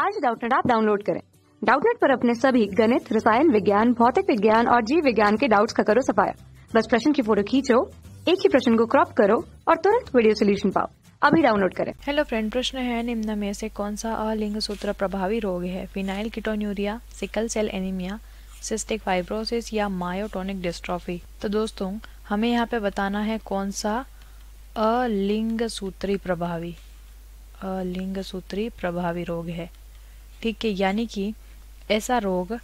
आज डाउटनेट आप डाउनलोड करें डाउटनेट पर अपने सभी गणित रसायन विज्ञान भौतिक विज्ञान और जीव विज्ञान के डाउट्स का करो सफाया बस प्रश्न की फोटो खींचो एक ही प्रश्न को क्रॉप करो और तुरंत वीडियो सोल्यूशन पाओ अभी डाउनलोड करें हेलो फ्रेंड प्रश्न है निम्न में से कौन सा अलिंग सूत्र प्रभावी रोग है phenylketonuria sickle cell anaemia cystic fibrosis या मायोटोनिक डिस्ट्रॉफी तो दोस्तों हमें यहाँ पे बताना है कौन सा अलिंग सूत्री प्रभावी अलिंग सूत्री प्रभावी रोग है ठीक है यानी कि ऐसा रोग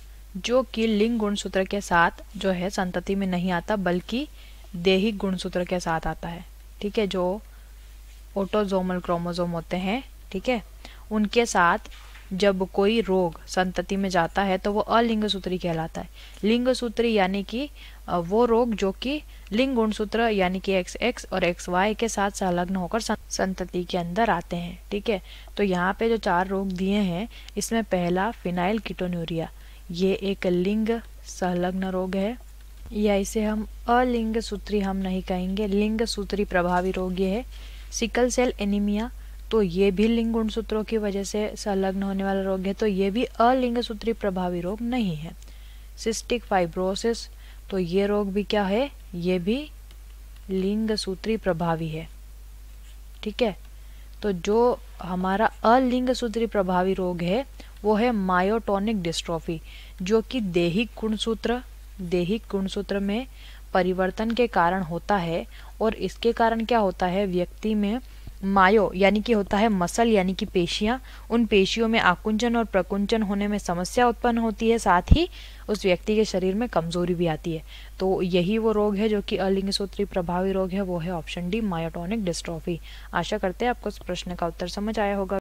जो कि लिंग गुणसूत्र के साथ जो है संतति में नहीं आता बल्कि देहिक गुणसूत्र के साथ आता है ठीक है जो ओटोजोमल क्रोमोजोम होते हैं ठीक है उनके साथ जब कोई रोग संतति में जाता है तो वो अलिंग सूत्री कहलाता है लिंग सूत्री यानी कि वो रोग जो कि लिंग गुण सूत्र यानी कि एक्स एक्स और एक्स वाई के साथ संलग्न होकर संतति के अंदर आते हैं ठीक है तो यहाँ पे जो चार रोग दिए हैं इसमें पहला फिनाइल कीटोन्यूरिया ये एक लिंग संलग्न रोग है या इसे हम अलिंग सूत्री हम नहीं कहेंगे लिंग सूत्री प्रभावी रोग ये है सिकल सेल एनीमिया तो ये भी लिंग गुण सूत्रों की वजह से संलग्न होने वाला रोग है तो ये भी अलिंग सूत्री प्रभावी रोग नहीं है सिस्टिक फाइब्रोसिस तो ये रोग भी क्या है ये भी लिंग सूत्री प्रभावी है ठीक है तो जो हमारा अलिंग सूत्री प्रभावी रोग है वो है मायोटोनिक डिस्ट्रॉफी जो कि देहिक गुणसूत्र देहिक गुणसूत्र में परिवर्तन के कारण होता है और इसके कारण क्या होता है व्यक्ति में मायो यानी कि होता है मसल यानी कि पेशियाँ उन पेशियों में आकुंचन और प्रकुंचन होने में समस्या उत्पन्न होती है साथ ही उस व्यक्ति के शरीर में कमजोरी भी आती है तो यही वो रोग है जो कि अलिंग सूत्री प्रभावी रोग है वो है ऑप्शन डी मायोटोनिक डिस्ट्रॉफी आशा करते हैं आपको इस प्रश्न का उत्तर समझ आया होगा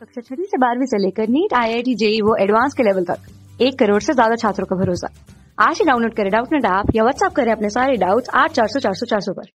कक्षा छठी से बारहवीं से लेकर NEET I I T JEE वो एडवांस के लेवल तक एक करोड़ से ज्यादा छात्रों का भरोसा आज ही डाउनलोड करें डाउट नेट ऐप या व्हाट्सएप करें अपने सारे डाउट्स आठ चार सौ चार सौ चार सौ पर